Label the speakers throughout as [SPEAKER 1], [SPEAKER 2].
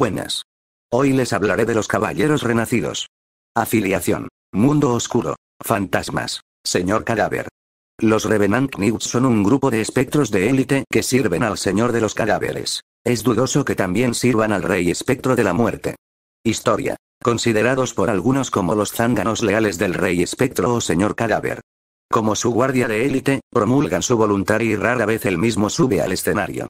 [SPEAKER 1] Buenas. Hoy les hablaré de los caballeros renacidos. Afiliación. Mundo oscuro. Fantasmas. Señor cadáver. Los Revenant Knights son un grupo de espectros de élite que sirven al Señor de los Cadáveres. Es dudoso que también sirvan al Rey Espectro de la Muerte. Historia. Considerados por algunos como los zánganos leales del Rey Espectro o Señor Cadáver. Como su guardia de élite, promulgan su voluntad y rara vez el mismo sube al escenario.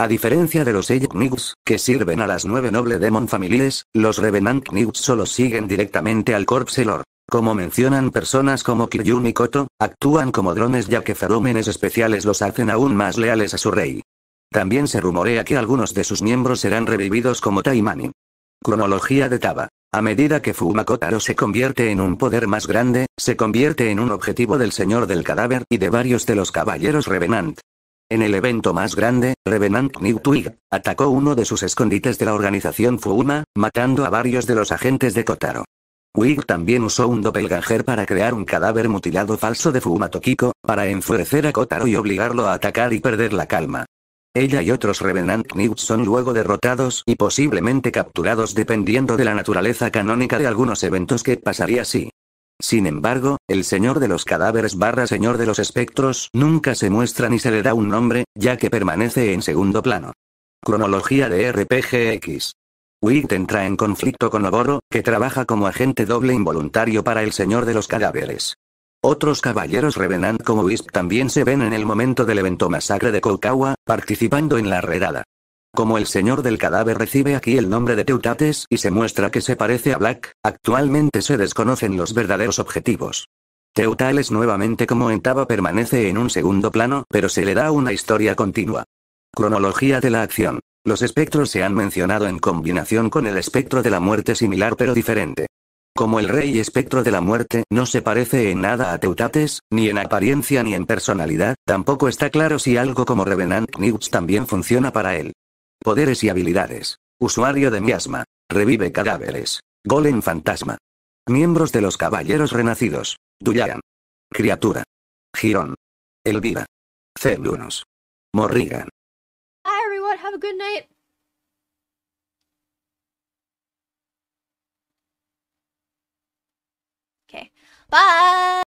[SPEAKER 1] A diferencia de los Eyoknigus, que sirven a las nueve noble demon familias, los Revenant Knigs solo siguen directamente al Lord. Como mencionan personas como Kiryun y Koto, actúan como drones ya que ferúmenes especiales los hacen aún más leales a su rey. También se rumorea que algunos de sus miembros serán revividos como Taimani. Cronología de Taba. A medida que Fumakotaro se convierte en un poder más grande, se convierte en un objetivo del Señor del Cadáver y de varios de los Caballeros Revenant. En el evento más grande, Revenant New atacó uno de sus escondites de la organización Fuma, matando a varios de los agentes de Kotaro. Wig también usó un doppelganger para crear un cadáver mutilado falso de Fuma Tokiko, para enfurecer a Kotaro y obligarlo a atacar y perder la calma. Ella y otros Revenant Newt son luego derrotados y posiblemente capturados dependiendo de la naturaleza canónica de algunos eventos que pasaría así. Sin embargo, el señor de los cadáveres barra señor de los espectros nunca se muestra ni se le da un nombre, ya que permanece en segundo plano. Cronología de RPGX. Witt entra en conflicto con Oboro, que trabaja como agente doble involuntario para el señor de los cadáveres. Otros caballeros Revenant como Wisp también se ven en el momento del evento masacre de Koukawa, participando en la redada. Como el señor del cadáver recibe aquí el nombre de Teutates y se muestra que se parece a Black, actualmente se desconocen los verdaderos objetivos. Teutales nuevamente como en permanece en un segundo plano, pero se le da una historia continua. Cronología de la acción. Los espectros se han mencionado en combinación con el espectro de la muerte similar pero diferente. Como el rey espectro de la muerte no se parece en nada a Teutates, ni en apariencia ni en personalidad, tampoco está claro si algo como Revenant Knights también funciona para él. Poderes y habilidades. Usuario de miasma. Revive cadáveres. Golem fantasma. Miembros de los caballeros renacidos. Duyan. Criatura. Girón. Elvira. Celunos. Morrigan. Hi everyone, have a good night. Okay. Bye.